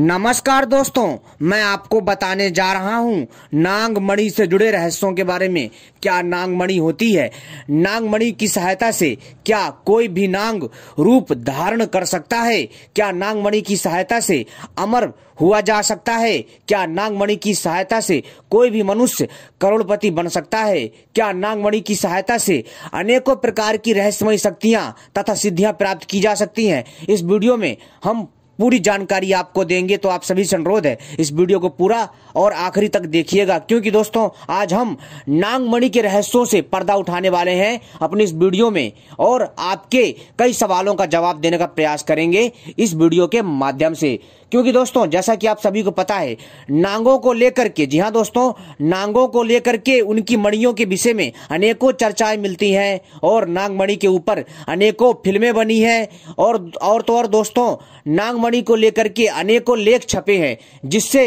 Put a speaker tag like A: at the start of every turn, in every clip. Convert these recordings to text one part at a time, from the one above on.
A: नमस्कार दोस्तों मैं आपको बताने जा रहा हूँ नांगमणि से जुड़े रहस्यों के बारे में क्या नांगमणि होती है नांगमणि की सहायता से क्या कोई भी नांग रूप धारण कर सकता है क्या नांगमणि की सहायता से अमर हुआ जा सकता है क्या नागमणि की सहायता से कोई भी मनुष्य करोड़पति बन सकता है क्या नागमणि की सहायता से अनेकों प्रकार की रहस्यमय शक्तियाँ तथा सिद्धियाँ प्राप्त की जा सकती हैं इस वीडियो में हम पूरी जानकारी आपको देंगे तो आप सभी से अनुरोध है इस वीडियो को पूरा और आखिरी तक देखिएगा क्योंकि दोस्तों आज हम नागमणि के रहस्यों से पर्दा उठाने वाले हैं अपने इस वीडियो में और आपके कई सवालों का जवाब देने का प्रयास करेंगे इस वीडियो के माध्यम से क्योंकि दोस्तों जैसा कि आप सभी को पता है नांगों को लेकर के जी हाँ दोस्तों नांगों को लेकर के उनकी मणियों के विषय में अनेकों चर्चाएं मिलती हैं और नांगमणि के ऊपर अनेकों फिल्में बनी हैं और और तो और दोस्तों नांगमणि को लेकर के अनेकों लेख छपे हैं जिससे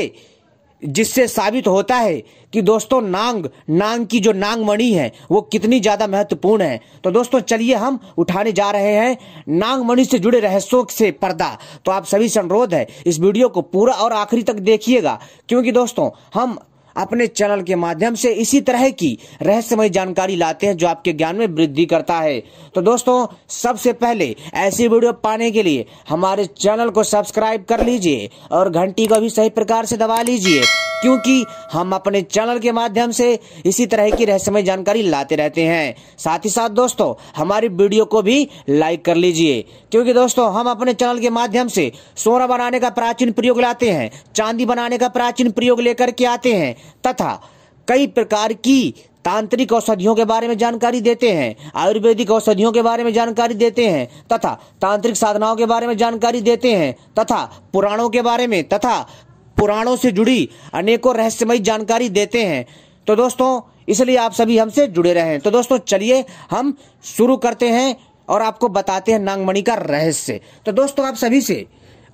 A: जिससे साबित होता है कि दोस्तों नांग नांग की जो नांग मणि है वो कितनी ज़्यादा महत्वपूर्ण है तो दोस्तों चलिए हम उठाने जा रहे हैं नांग मणि से जुड़े रहस्यों से पर्दा तो आप सभी से अनुरोध है इस वीडियो को पूरा और आखिरी तक देखिएगा क्योंकि दोस्तों हम अपने चैनल के माध्यम से इसी तरह की रहस्यमय जानकारी लाते हैं जो आपके ज्ञान में वृद्धि करता है तो दोस्तों सबसे पहले ऐसी वीडियो पाने के लिए हमारे चैनल को सब्सक्राइब कर लीजिए और घंटी को भी सही प्रकार से दबा लीजिए क्योंकि हम अपने चैनल के माध्यम से इसी तरह की रहस्यमय जानकारी लाते रहते हैं साथ ही साथ दोस्तों हमारी वीडियो को भी लाइक कर लीजिए क्योंकि दोस्तों हम अपने चैनल के माध्यम से सोना बनाने का प्राचीन प्रयोग लाते हैं चांदी बनाने का प्राचीन प्रयोग लेकर के आते हैं तथा कई प्रकार की तांत्रिक औषधियों के बारे में जानकारी देते हैं आयुर्वेदिक औषधियों के बारे में जानकारी देते हैं तथा तांत्रिक साधनाओं के बारे में जानकारी देते हैं तथा पुराणों के बारे में तथा पुराणों से जुड़ी अनेकों रहस्यमय जानकारी देते हैं तो दोस्तों इसलिए आप सभी हमसे जुड़े रहे तो दोस्तों चलिए हम शुरू करते हैं और आपको बताते हैं नागमणि का रहस्य तो दोस्तों आप सभी से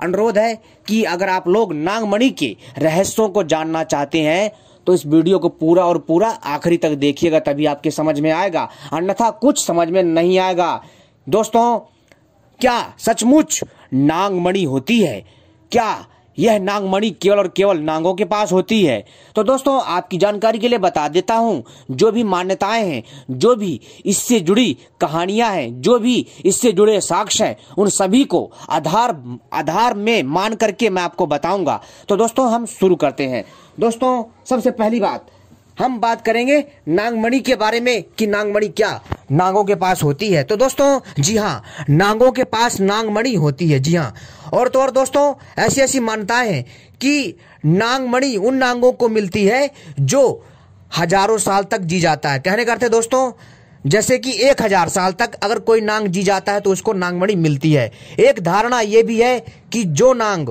A: अनुरोध है कि अगर आप लोग नागमणि के रहस्यों को जानना चाहते हैं तो इस वीडियो को पूरा और पूरा आखिरी तक देखिएगा तभी आपके समझ में आएगा अन्यथा कुछ समझ में नहीं आएगा दोस्तों क्या सचमुच नागमणि होती है क्या यह नांगमणि केवल और केवल नांगों के पास होती है तो दोस्तों आपकी जानकारी के लिए बता देता हूँ जो भी मान्यताएं हैं जो भी इससे जुड़ी कहानियां हैं जो भी इससे जुड़े साक्ष्य हैं उन सभी को आधार आधार में मान करके मैं आपको बताऊंगा तो दोस्तों हम शुरू करते हैं दोस्तों सबसे पहली बात हम बात करेंगे नांगमणि के बारे में कि नांगमणि क्या नांगों के पास होती है तो दोस्तों जी हाँ नांगों के पास नांगमणि होती है जी हाँ और तो और दोस्तों ऐसी ऐसी मान्यताएं हैं कि नांगमणि उन नांगों को मिलती है जो हजारों साल तक जी जाता है कहने करते दोस्तों जैसे कि एक हजार साल तक अगर कोई नांग जी जाता है तो उसको नांगमणि मिलती है एक धारणा ये भी है कि जो नांग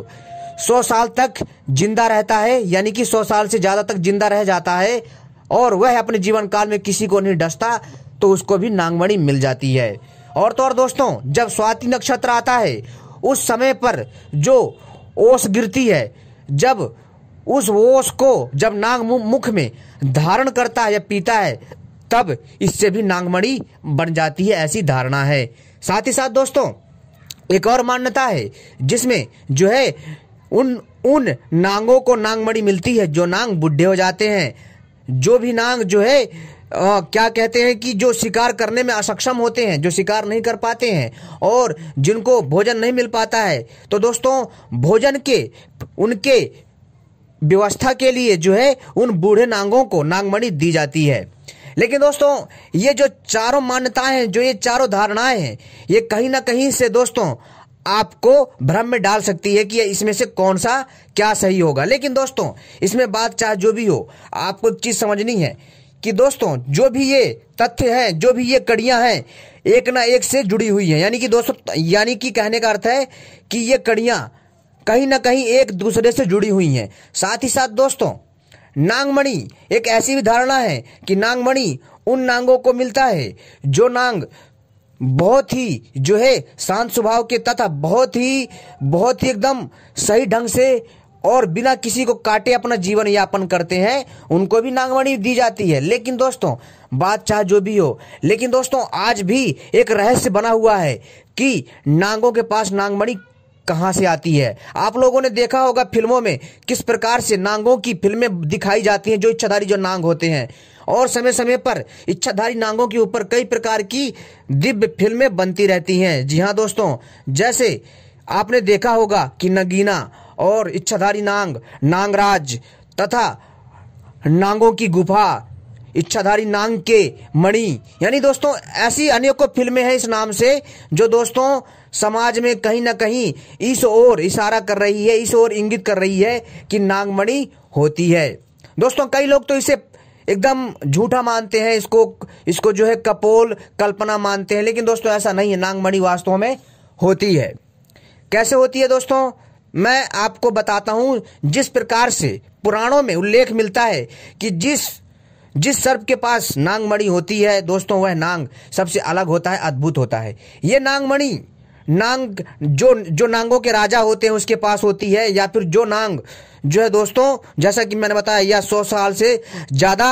A: सौ साल तक जिंदा रहता है यानी कि सौ साल से ज्यादा तक जिंदा रह जाता है और वह अपने जीवन काल में किसी को नहीं डसता तो उसको भी नांगमणि मिल जाती है और तो और दोस्तों जब स्वाति नक्षत्र आता है उस समय पर जो ओस गिरती है जब उस ओस को जब नाग मुख में धारण करता है या पीता है तब इससे भी नागमणि बन जाती है ऐसी धारणा है साथ ही साथ दोस्तों एक और मान्यता है जिसमें जो है उन उन नांगों को नागमणि मिलती है जो नांग बुढ़े हो जाते हैं जो भी नांग जो है आ, क्या कहते हैं कि जो शिकार करने में असक्षम होते हैं जो शिकार नहीं कर पाते हैं और जिनको भोजन नहीं मिल पाता है तो दोस्तों भोजन के उनके व्यवस्था के लिए जो है उन बूढ़े नांगों को नांगमणि दी जाती है लेकिन दोस्तों ये जो चारों मान्यताएं हैं जो ये चारों धारणाएं हैं ये कहीं ना कहीं से दोस्तों आपको भ्रम में डाल सकती है कि इसमें से कौन सा क्या सही होगा लेकिन दोस्तों इसमें बात चाहे जो भी हो आपको एक चीज समझनी है कि दोस्तों जो भी ये तथ्य हैं जो भी ये कड़ियां हैं एक ना एक से जुड़ी हुई हैं यानी कि दोस्तों यानी कि कहने का अर्थ है कि ये कड़ियां कहीं ना कहीं एक दूसरे से जुड़ी हुई हैं साथ ही साथ दोस्तों नांगमणि एक ऐसी भी धारणा है कि नांगमणि उन नांगों को मिलता है जो नांग बहुत ही जो है शांत स्वभाव के तथा बहुत ही बहुत ही एकदम सही ढंग से और बिना किसी को काटे अपना जीवन यापन करते हैं उनको भी नागमणि दी जाती है लेकिन दोस्तों बात चाहे जो भी हो लेकिन दोस्तों आज भी एक रहस्य बना हुआ है कि नांगों के पास नागमणि कहाँ से आती है आप लोगों ने देखा होगा फिल्मों में किस प्रकार से नांगों की फिल्में दिखाई जाती हैं जो इच्छाधारी जो नांग होते हैं और समय समय पर इच्छाधारी नांगों के ऊपर कई प्रकार की दिव्य फिल्में बनती रहती हैं जी हाँ दोस्तों जैसे आपने देखा होगा कि नगीना और इच्छाधारी नांग नांगराज तथा नांगों की गुफा इच्छाधारी नांग के मणि यानी दोस्तों ऐसी अनेकों फिल्में हैं इस नाम से जो दोस्तों समाज में कहीं ना कहीं इस ओर इशारा कर रही है इस ओर इंगित कर रही है कि नांगमणि होती है दोस्तों कई लोग तो इसे एकदम झूठा मानते हैं इसको इसको जो है कपोल कल्पना मानते हैं लेकिन दोस्तों ऐसा नहीं है नांगमणि वास्तव में होती है कैसे होती है दोस्तों मैं आपको बताता हूं जिस प्रकार से पुराणों में उल्लेख मिलता है कि जिस जिस सर्प के पास नांगमणि होती है दोस्तों वह नांग सबसे अलग होता है अद्भुत होता है ये नांगमणि नांग जो जो नांगों के राजा होते हैं उसके पास होती है या फिर जो नांग जो है दोस्तों जैसा कि मैंने बताया या सौ साल से ज़्यादा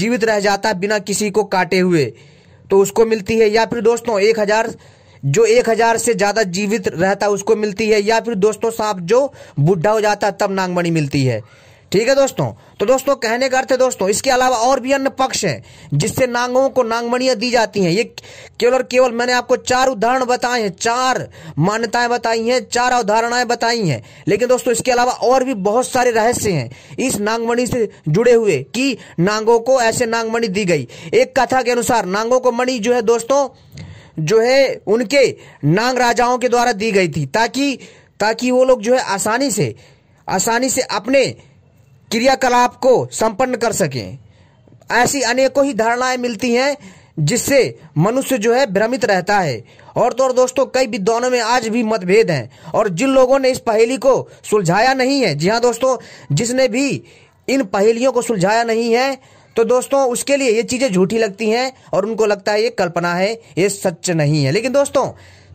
A: जीवित रह जाता बिना किसी को काटे हुए तो उसको मिलती है या फिर दोस्तों एक हजार जो एक हजार से ज्यादा जीवित रहता है उसको मिलती है या फिर दोस्तों सांप जो बुढ़ा हो जाता है तब नागमणि मिलती है ठीक है दोस्तों तो दोस्तों कहने का अर्थ है दोस्तों इसके अलावा और भी अन्य पक्ष हैं जिससे नांगों को नांगमणियां दी जाती हैं ये केवल और केवल मैंने आपको चार उदाहरण बताए हैं चार मान्यताएं बताई हैं चार अवधारणाएं बताई हैं लेकिन दोस्तों इसके अलावा और भी बहुत सारे रहस्य हैं इस नांगमणि से जुड़े हुए कि नांगों को ऐसे नांगमणि दी गई एक कथा के अनुसार नांगों को मणि जो है दोस्तों जो है उनके नांग राजाओं के द्वारा दी गई थी ताकि ताकि वो लोग जो है आसानी से आसानी से अपने क्रियाकलाप को संपन्न कर सकें ऐसी अनेकों ही धारणाएं मिलती हैं जिससे मनुष्य जो है भ्रमित रहता है और तो और दोस्तों कई विद्वानों में आज भी मतभेद हैं और जिन लोगों ने इस पहेली को सुलझाया नहीं है जी हाँ दोस्तों जिसने भी इन पहेलियों को सुलझाया नहीं है तो दोस्तों उसके लिए ये चीज़ें झूठी लगती हैं और उनको लगता है ये कल्पना है ये सच नहीं है लेकिन दोस्तों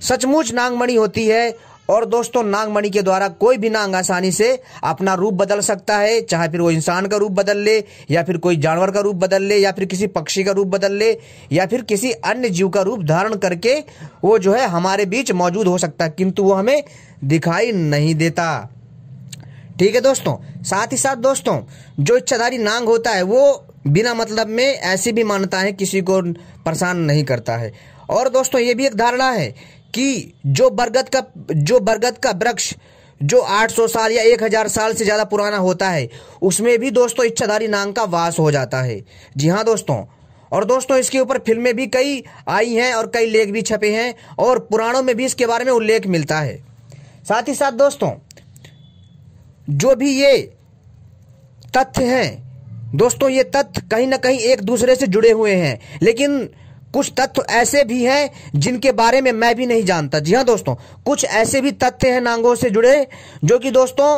A: सचमुच नागमणि होती है और दोस्तों नागमणि के द्वारा कोई भी नांग आसानी से अपना रूप बदल सकता है चाहे फिर वो इंसान का रूप बदल ले या फिर कोई जानवर का रूप बदल ले या फिर किसी पक्षी का रूप बदल ले या फिर किसी अन्य जीव का रूप धारण करके वो जो है हमारे बीच मौजूद हो सकता है किंतु वो हमें दिखाई नहीं देता ठीक है दोस्तों साथ ही साथ दोस्तों जो इच्छाधारी नांग होता है वो बिना मतलब में ऐसी भी है किसी को परेशान नहीं करता है और दोस्तों ये भी एक धारणा है कि जो बरगद का जो बरगद का वृक्ष जो 800 साल या 1000 साल से ज़्यादा पुराना होता है उसमें भी दोस्तों इच्छाधारी नांग का वास हो जाता है जी हाँ दोस्तों और दोस्तों इसके ऊपर फिल्में भी कई आई हैं और कई लेख भी छपे हैं और पुराणों में भी इसके बारे में उल्लेख मिलता है साथ ही साथ दोस्तों जो भी ये तथ्य हैं दोस्तों ये तथ्य कहीं ना कहीं एक दूसरे से जुड़े हुए हैं लेकिन कुछ तथ्य ऐसे भी हैं जिनके बारे में मैं भी नहीं जानता जी हाँ दोस्तों कुछ ऐसे भी तथ्य हैं नांगों से जुड़े जो कि दोस्तों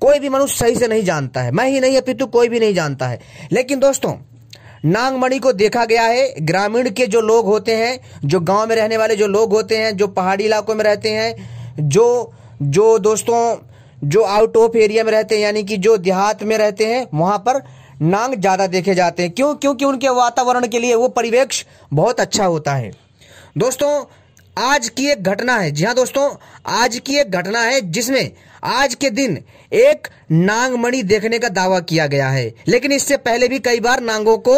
A: कोई भी मनुष्य सही से नहीं जानता है मैं ही नहीं अपितु कोई भी नहीं जानता है लेकिन दोस्तों नांगमणि को देखा गया है ग्रामीण के जो लोग होते हैं जो गांव में रहने वाले जो लोग होते हैं जो पहाड़ी इलाकों में रहते हैं जो जो दोस्तों जो आउट ऑफ एरिया में रहते हैं यानी कि जो देहात में रहते हैं वहां पर नांग ज़्यादा देखे जाते हैं क्यों क्योंकि उनके वातावरण के लिए वो परिवेश बहुत अच्छा होता है दोस्तों आज की एक घटना है जी हाँ दोस्तों आज की एक घटना है जिसमें आज के दिन एक नांगमणि देखने का दावा किया गया है लेकिन इससे पहले भी कई बार नांगों को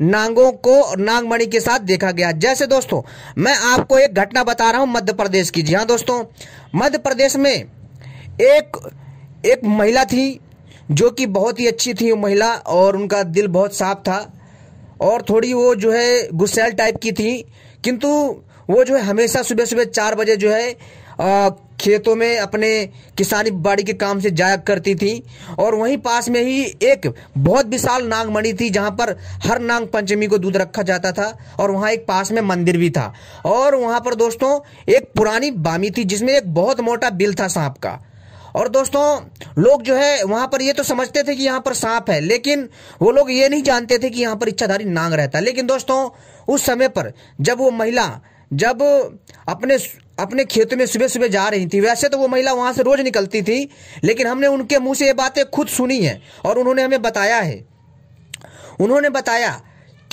A: नांगों को नांगमणि के साथ देखा गया जैसे दोस्तों मैं आपको एक घटना बता रहा हूं मध्य प्रदेश की जी हाँ दोस्तों मध्य प्रदेश में एक एक महिला थी जो कि बहुत ही अच्छी थी वो महिला और उनका दिल बहुत साफ था और थोड़ी वो जो है गुस्सेल टाइप की थी किंतु वो जो है हमेशा सुबह सुबह चार बजे जो है आ, खेतों में अपने किसानी बाड़ी के काम से जाया करती थी और वहीं पास में ही एक बहुत विशाल नागमणि थी जहां पर हर नाग पंचमी को दूध रखा जाता था और वहां एक पास में मंदिर भी था और वहां पर दोस्तों एक पुरानी बामी थी जिसमें एक बहुत मोटा बिल था सांप का और दोस्तों लोग जो है वहां पर ये तो समझते थे कि यहाँ पर सांप है लेकिन वो लोग ये नहीं जानते थे कि यहाँ पर इच्छाधारी नाग रहता है लेकिन दोस्तों उस समय पर जब वो महिला जब अपने अपने खेत में सुबह सुबह जा रही थी वैसे तो वो महिला वहां से रोज निकलती थी लेकिन हमने उनके मुंह से ये बातें खुद सुनी है और उन्होंने हमें बताया है उन्होंने बताया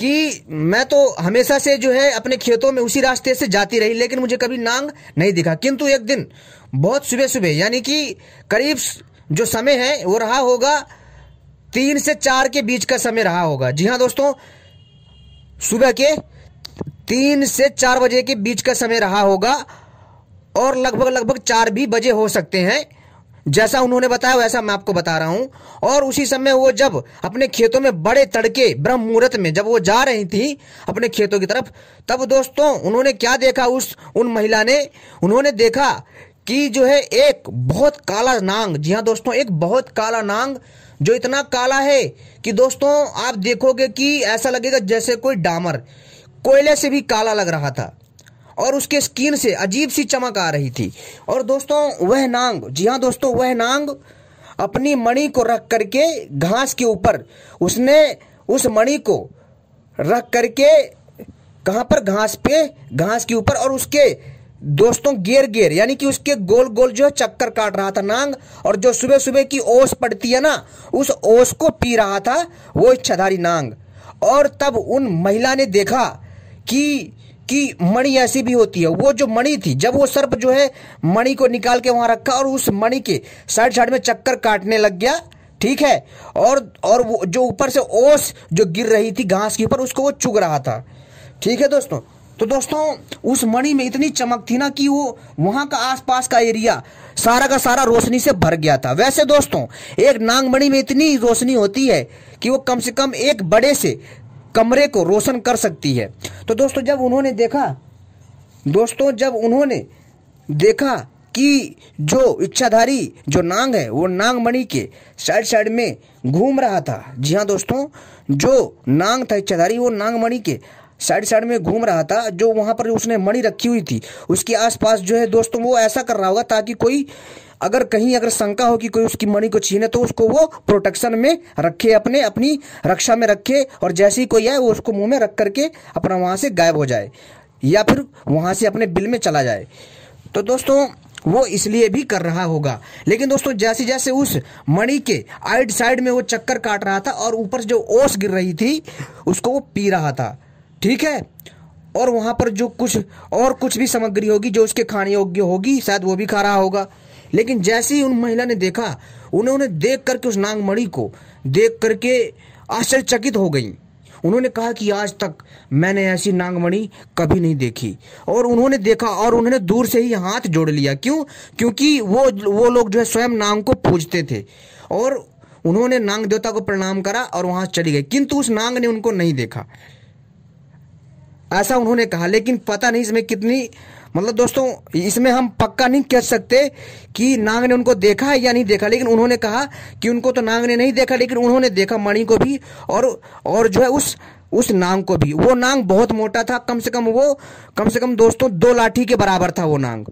A: कि मैं तो हमेशा से जो है अपने खेतों में उसी रास्ते से जाती रही लेकिन मुझे कभी नांग नहीं दिखा किंतु एक दिन बहुत सुबह सुबह यानी कि करीब जो समय है वो रहा होगा तीन से चार के बीच का समय रहा होगा जी हाँ दोस्तों सुबह के तीन से चार बजे के बीच का समय रहा होगा और लगभग लगभग चार भी बजे हो सकते हैं जैसा उन्होंने बताया वैसा मैं आपको बता रहा हूं और उसी समय वो जब अपने खेतों में बड़े तड़के ब्रह्म मुहूर्त में जब वो जा रही थी अपने खेतों की तरफ तब दोस्तों उन्होंने क्या देखा उस उन महिला ने उन्होंने देखा कि जो है एक बहुत काला नांग जी हाँ दोस्तों एक बहुत काला नांग जो इतना काला है कि दोस्तों आप देखोगे कि ऐसा लगेगा जैसे कोई डामर कोयले से भी काला लग रहा था और उसके स्किन से अजीब सी चमक आ रही थी और दोस्तों वह नांग जी हाँ दोस्तों वह नांग अपनी मणि को रख करके घास के ऊपर उसने उस मणि को रख करके कहाँ पर घास पे घास के ऊपर और उसके दोस्तों गेर गेर यानी कि उसके गोल गोल जो है चक्कर काट रहा था नांग और जो सुबह सुबह की ओस पड़ती है ना उस ओस को पी रहा था वो इच्छाधारी नांग और तब उन महिला ने देखा कि कि मणि ऐसी भी होती है वो जो मणि थी जब वो सर्प जो है मणि को निकाल के वहां रखा और उस मणि के साइड साइड में चक्कर काटने लग गया ठीक है और और वो जो ऊपर से ओस जो गिर रही थी घास के ऊपर उसको वो चुग रहा था ठीक है दोस्तों तो दोस्तों उस मणि में इतनी चमक थी ना कि वो वहां का आसपास का एरिया सारा का सारा रोशनी से भर गया था वैसे दोस्तों एक नागमणि में इतनी रोशनी होती है कि वो कम से कम एक बड़े से कमरे को रोशन कर सकती है तो दोस्तों जब उन्होंने देखा दोस्तों जब उन्होंने देखा कि जो इच्छाधारी जो नांग है वो नांगमणि के साइड साइड में घूम रहा था जी हाँ दोस्तों जो नांग था इच्छाधारी वो नांगमणि के साइड साइड में घूम रहा था जो वहां पर उसने मणि रखी हुई थी उसके आसपास जो है दोस्तों वो ऐसा कर रहा होगा ताकि कोई अगर कहीं अगर शंका हो कि कोई उसकी मणि को छीने तो उसको वो प्रोटेक्शन में रखे अपने अपनी रक्षा में रखे और जैसे ही कोई आए वो उसको मुंह में रख करके अपना वहाँ से गायब हो जाए या फिर वहाँ से अपने बिल में चला जाए तो दोस्तों वो इसलिए भी कर रहा होगा लेकिन दोस्तों जैसे जैसे उस मणि के आइड साइड में वो चक्कर काट रहा था और ऊपर जो ओस गिर रही थी उसको वो पी रहा था ठीक है और वहाँ पर जो कुछ और कुछ भी सामग्री होगी जो उसके खाने योग्य होगी शायद वो भी खा रहा होगा लेकिन जैसे ही उन महिला ने देखा उन्हें उन्हें देख करके उस नागमणि को देख करके आश्चर्यचकित हो गई उन्होंने कहा कि आज तक मैंने ऐसी नागमणि कभी नहीं देखी और उन्होंने देखा और उन्होंने दूर से ही हाथ जोड़ लिया क्यों क्योंकि वो वो लोग जो है स्वयं नाग को पूजते थे और उन्होंने नांग देवता को प्रणाम करा और वहां चली गई किंतु उस नांग ने उनको नहीं देखा ऐसा उन्होंने कहा लेकिन पता नहीं इसमें कितनी मतलब दोस्तों इसमें हम पक्का नहीं कह सकते कि नाग ने उनको देखा है या नहीं देखा लेकिन उन्होंने कहा कि उनको तो नाग ने नहीं देखा लेकिन उन्होंने देखा मणि को भी और और जो है उस उस नांग को भी वो नांग बहुत मोटा था कम से कम वो कम से कम दोस्तों दो लाठी के बराबर था वो नांग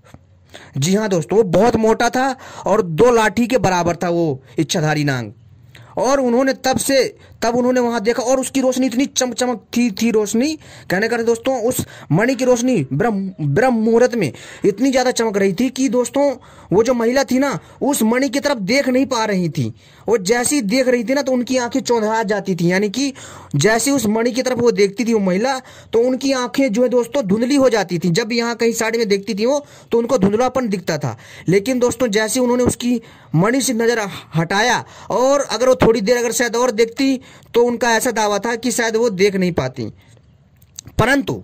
A: जी हाँ दोस्तों वो बहुत मोटा था और दो लाठी के बराबर था वो इच्छाधारी नांग और उन्होंने तब से तब उन्होंने वहां देखा और उसकी रोशनी इतनी चमक थी थी रोशनी कहने का दोस्तों उस मणि की रोशनी ब्रह्म ब्रह्म मुहूर्त में इतनी ज़्यादा चमक रही थी कि दोस्तों वो जो महिला थी ना उस मणि की तरफ देख नहीं पा रही थी और जैसी देख रही थी ना तो उनकी आंखें चौधरा जाती थी यानी कि जैसी उस मणि की तरफ वो देखती थी वो महिला तो उनकी आंखें जो है दोस्तों धुंधली हो जाती थी जब यहाँ कहीं साड़ी में देखती थी वो तो उनको धुंधलापन दिखता था लेकिन दोस्तों जैसे उन्होंने उसकी मणि से नज़र हटाया और अगर वो थोड़ी देर अगर शायद और देखती तो उनका ऐसा दावा था कि शायद वो देख नहीं पाती परंतु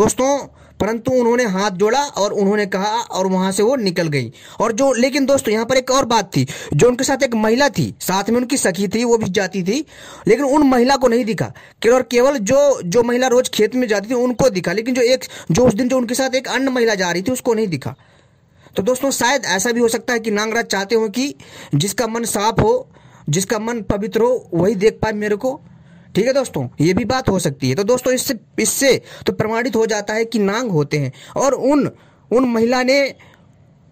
A: दोस्तों परंतु उन्होंने हाथ जोड़ा और उन्होंने कहा और वहां से वो निकल गई और जो लेकिन दोस्तों यहाँ पर एक और बात थी जो उनके साथ एक महिला थी साथ में उनकी सखी थी वो भी जाती थी लेकिन उन महिला को नहीं दिखा और केवल जो जो महिला रोज खेत में जाती थी उनको दिखा लेकिन जो एक जो उस दिन जो उनके साथ एक अन्य महिला जा रही थी उसको नहीं दिखा तो दोस्तों शायद ऐसा भी हो सकता है कि नांगराज चाहते हो कि जिसका मन साफ हो जिसका मन पवित्र हो वही देख पाए मेरे को ठीक है दोस्तों ये भी बात हो सकती है तो दोस्तों इससे इससे तो प्रमाणित हो जाता है कि नांग होते हैं और उन उन महिला ने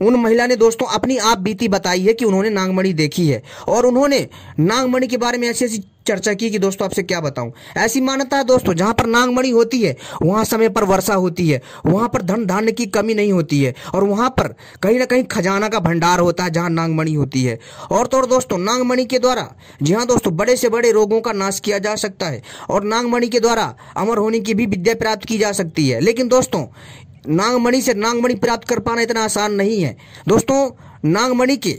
A: उन महिला ने दोस्तों अपनी आप बीती बताई है कि उन्होंने नांगमणि देखी है और उन्होंने नांगमणि के बारे में ऐसी ऐसी चर्चा की कि दोस्तों आपसे क्या बताऊं ऐसी मान्यता है दोस्तों जहां पर नागमणि होती है वहां समय पर वर्षा होती है वहां पर धन धान्य की कमी नहीं होती है और वहां पर कहीं ना कहीं खजाना का भंडार होता है जहां नागमणि होती है और तो और दोस्तों नागमणि के द्वारा जी हाँ दोस्तों बड़े से बड़े रोगों का नाश किया जा सकता है और नागमणि के द्वारा अमर होने की भी विद्या प्राप्त की जा सकती है लेकिन दोस्तों नागमणि से नागमणि प्राप्त कर पाना इतना आसान नहीं है दोस्तों नागमणि के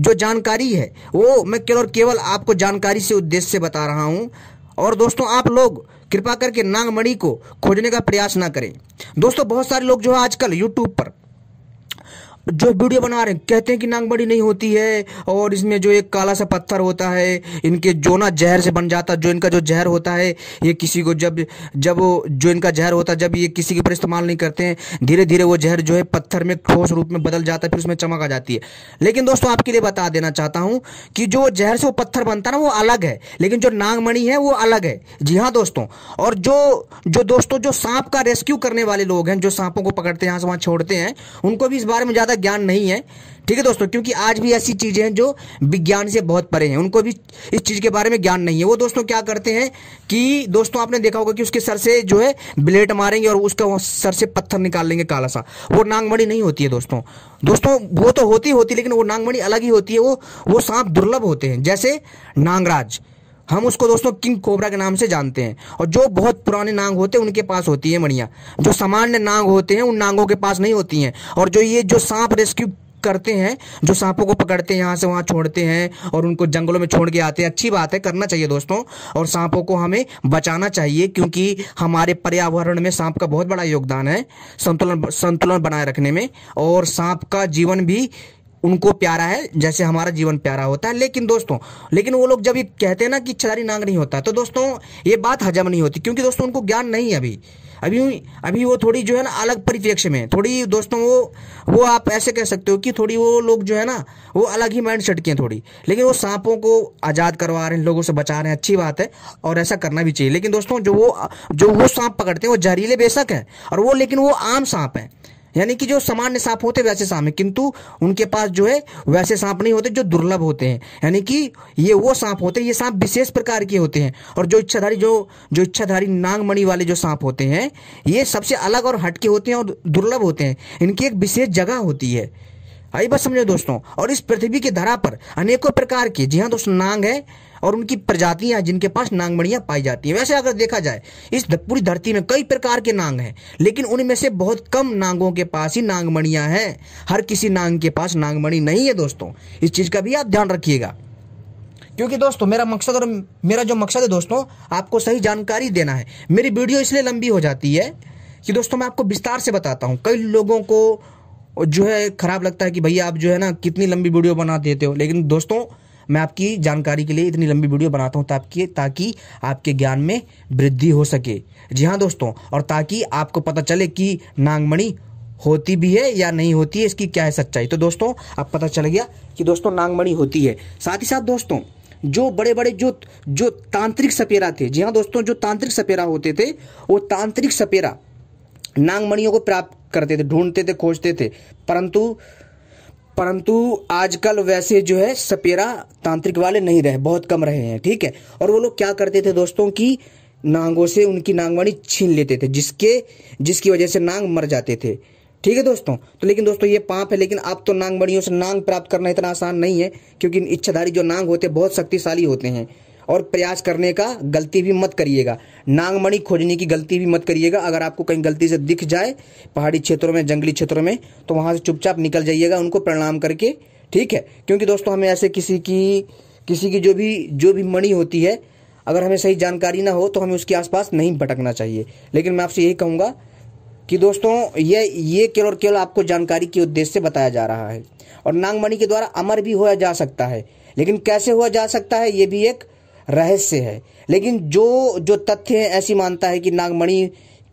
A: जो जानकारी है वो मैं केवल और केवल आपको जानकारी से उद्देश्य से बता रहा हूँ और दोस्तों आप लोग कृपा करके नागमणि को खोजने का प्रयास ना करें दोस्तों बहुत सारे लोग जो है आजकल यूट्यूब पर जो वीडियो बना रहे कहते हैं कि नांग बड़ी नहीं होती है और इसमें जो एक काला सा पत्थर होता है इनके जोना जहर से बन जाता जो इनका जो जहर होता है ये किसी को जब जब जो इनका जहर होता है जब ये किसी के ऊपर इस्तेमाल नहीं करते हैं धीरे धीरे वो जहर जो है पत्थर में ठोस रूप में बदल जाता है फिर उसमें चमक आ जाती है लेकिन दोस्तों आपके लिए बता देना चाहता हूँ कि जो जहर से वो पत्थर बनता ना वो अलग है लेकिन जो नांगमणि है वो अलग है जी हाँ दोस्तों और जो जो दोस्तों जो सांप का रेस्क्यू करने वाले लोग हैं जो सांपों को पकड़ते हैं यहाँ से वहाँ छोड़ते हैं उनको भी इस बारे में ज़्यादा ज़्यादा ज्ञान नहीं है ठीक है दोस्तों क्योंकि आज भी ऐसी चीज़ें हैं जो विज्ञान से बहुत परे हैं उनको भी इस चीज़ के बारे में ज्ञान नहीं है वो दोस्तों क्या करते हैं कि दोस्तों आपने देखा होगा कि उसके सर से जो है ब्लेड मारेंगे और उसका सर से पत्थर निकाल लेंगे काला सा वो नांगमणी नहीं होती है दोस्तों दोस्तों वो तो होती होती लेकिन वो नांगमणी अलग ही होती है वो वो सांप दुर्लभ होते हैं जैसे नांगराज हम उसको दोस्तों किंग कोबरा के नाम से जानते हैं और जो बहुत पुराने नांग होते हैं उनके पास होती है मणिया जो सामान्य नांग होते हैं उन नांगों के पास नहीं होती हैं और जो ये जो सांप रेस्क्यू करते हैं जो सांपों को पकड़ते हैं यहाँ से वहाँ छोड़ते हैं और उनको जंगलों में छोड़ के आते हैं अच्छी बात है करना चाहिए दोस्तों और सांपों को हमें बचाना चाहिए क्योंकि हमारे पर्यावरण में सांप का बहुत बड़ा योगदान है संतुलन संतुलन बनाए रखने में और सांप का जीवन भी उनको प्यारा है जैसे हमारा जीवन प्यारा होता है लेकिन दोस्तों लेकिन वो लोग जब ये कहते हैं ना कि इच्छाधारी नाग नहीं होता तो दोस्तों ये बात हजम नहीं होती क्योंकि दोस्तों उनको ज्ञान नहीं है अभी अभी अभी वो थोड़ी जो है ना अलग परिप्रेक्ष्य में थोड़ी दोस्तों वो वो आप ऐसे कह सकते हो कि थोड़ी वो लोग जो है ना वो अलग ही माइंड सेट किए थोड़ी लेकिन वो सांपों को आज़ाद करवा रहे हैं लोगों से बचा रहे हैं अच्छी बात है और ऐसा करना भी चाहिए लेकिन दोस्तों जो वो जो वो सांप पकड़ते हैं वो जहरीले बेशक है और वो लेकिन वो आम सांप है यानी कि जो सामान्य सांप होते वैसे सांप है किंतु उनके पास जो है वैसे सांप नहीं होते जो दुर्लभ होते हैं यानी कि ये वो सांप होते हैं ये सांप विशेष प्रकार के होते हैं और जो इच्छाधारी जो जो इच्छाधारी नागमणि वाले जो सांप होते हैं ये सबसे अलग और हटके होते हैं और दुर्लभ होते हैं इनकी एक विशेष जगह होती है आई बस समझो दोस्तों और इस पृथ्वी की धरा पर अनेकों प्रकार के जी हाँ दोस्तों नांग है और उनकी प्रजातियां जिनके पास नांगमड़ियां पाई जाती है वैसे अगर देखा जाए इस पूरी धरती में कई प्रकार के नांग हैं लेकिन उनमें से बहुत कम नांगों के पास ही नांगमणियां हैं हर किसी नांग के पास नांगमणि नहीं है दोस्तों इस चीज़ का भी आप ध्यान रखिएगा क्योंकि दोस्तों मेरा मकसद और मेरा जो मकसद है दोस्तों आपको सही जानकारी देना है मेरी वीडियो इसलिए लंबी हो जाती है कि दोस्तों मैं आपको विस्तार से बताता हूँ कई लोगों को जो है खराब लगता है कि भैया आप जो है ना कितनी लंबी वीडियो बना देते हो लेकिन दोस्तों मैं आपकी जानकारी के लिए इतनी लंबी वीडियो बनाता हूँ ताकि ताकि आपके ज्ञान में वृद्धि हो सके जी हाँ दोस्तों और ताकि आपको पता चले कि नागमणि होती भी है या नहीं होती है इसकी क्या है सच्चाई तो दोस्तों अब पता चल गया कि दोस्तों नागमणि होती है साथ ही साथ दोस्तों जो बड़े बड़े जो जो तांत्रिक सपेरा थे जी हाँ दोस्तों जो तांत्रिक सपेरा होते थे वो तांत्रिक सपेरा नागमणियों को प्राप्त करते थे ढूंढते थे खोजते थे परंतु परंतु आजकल वैसे जो है सपेरा तांत्रिक वाले नहीं रहे बहुत कम रहे हैं ठीक है और वो लोग क्या करते थे दोस्तों की नांगों से उनकी नांगवाणी छीन लेते थे जिसके जिसकी वजह से नांग मर जाते थे ठीक है दोस्तों तो लेकिन दोस्तों ये पाप है लेकिन आप तो नांग बड़ियों से नांग प्राप्त करना इतना आसान नहीं है क्योंकि इच्छाधारी जो नांग होते हैं बहुत शक्तिशाली होते हैं और प्रयास करने का गलती भी मत करिएगा नागमणि खोजने की गलती भी मत करिएगा अगर आपको कहीं गलती से दिख जाए पहाड़ी क्षेत्रों में जंगली क्षेत्रों में तो वहाँ से चुपचाप निकल जाइएगा उनको प्रणाम करके ठीक है क्योंकि दोस्तों हमें ऐसे किसी की किसी की जो भी जो भी मणि होती है अगर हमें सही जानकारी ना हो तो हमें उसके आसपास नहीं भटकना चाहिए लेकिन मैं आपसे यही कहूँगा कि दोस्तों ये ये केवल और केवल आपको जानकारी के उद्देश्य से बताया जा रहा है और नांगमणि के द्वारा अमर भी होया जा सकता है लेकिन कैसे हुआ जा सकता है ये भी एक रहस्य है लेकिन जो जो तथ्य है ऐसी मानता है कि नागमणि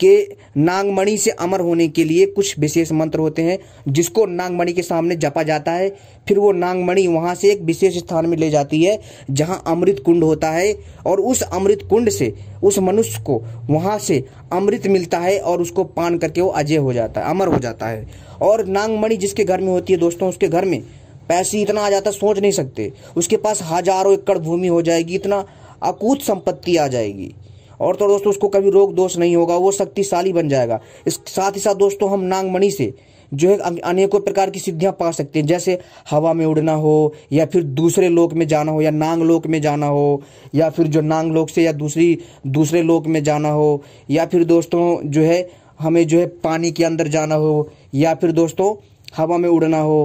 A: के नागमणि से अमर होने के लिए कुछ विशेष मंत्र होते हैं जिसको नागमणि के सामने जपा जाता है फिर वो नागमणि वहाँ से एक विशेष स्थान में ले जाती है जहाँ अमृत कुंड होता है और उस अमृत कुंड से उस मनुष्य को वहाँ से अमृत मिलता है और उसको पान करके वो अजय हो जाता है अमर हो जाता है और नागमणि जिसके घर में होती है दोस्तों उसके घर में पैसे इतना आ जाता सोच नहीं सकते उसके पास हजारों एकड़ भूमि हो जाएगी इतना अकूत संपत्ति आ जाएगी और तो दोस्तों उसको कभी रोग दोष नहीं होगा वो शक्तिशाली बन जाएगा इस साथ ही साथ दोस्तों हम नागमणि से जो है अनेकों प्रकार की सिद्धियां पा सकते हैं जैसे हवा में उड़ना हो या फिर दूसरे लोक में जाना हो या नांग लोक में जाना हो या फिर जो नांग लोक से या दूसरी दूसरे लोक में जाना हो या फिर दोस्तों जो है हमें जो है पानी के अंदर जाना हो या फिर दोस्तों हवा में उड़ना हो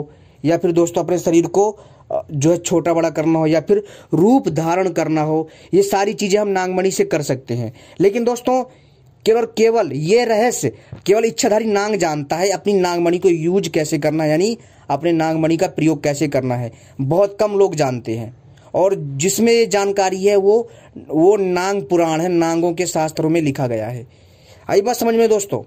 A: या फिर दोस्तों अपने शरीर को जो है छोटा बड़ा करना हो या फिर रूप धारण करना हो ये सारी चीज़ें हम नागमणि से कर सकते हैं लेकिन दोस्तों केवल केवल ये रहस्य केवल इच्छाधारी नांग जानता है अपनी नागमणि को यूज कैसे करना है यानी अपने नागमणि का प्रयोग कैसे करना है बहुत कम लोग जानते हैं और जिसमें ये जानकारी है वो वो नांग पुराण है नांगों के शास्त्रों में लिखा गया है आई बात समझ में दोस्तों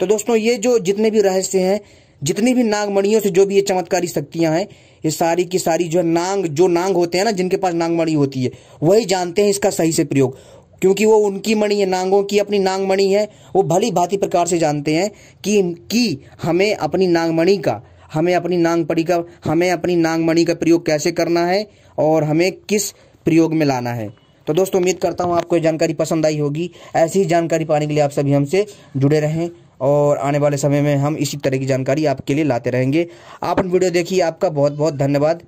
A: तो दोस्तों ये जो जितने भी रहस्य हैं जितनी भी नागमणियों से जो भी ये चमत्कारी शक्तियां हैं ये सारी की सारी जो नांग जो नांग होते हैं ना जिनके पास नागमणि होती है वही जानते हैं इसका सही से प्रयोग क्योंकि वो उनकी मणि है नांगों की अपनी नागमणि है वो भली भांति प्रकार से जानते हैं कि इनकी हमें अपनी नागमणि का हमें अपनी नांगपड़ी का हमें अपनी नांगमणि का प्रयोग कैसे करना है और हमें किस प्रयोग में लाना है तो दोस्तों उम्मीद करता हूँ आपको ये जानकारी पसंद आई होगी ऐसी ही जानकारी पाने के लिए आप सभी हमसे जुड़े रहें और आने वाले समय में हम इसी तरह की जानकारी आपके लिए लाते रहेंगे आप वीडियो देखिए आपका बहुत बहुत धन्यवाद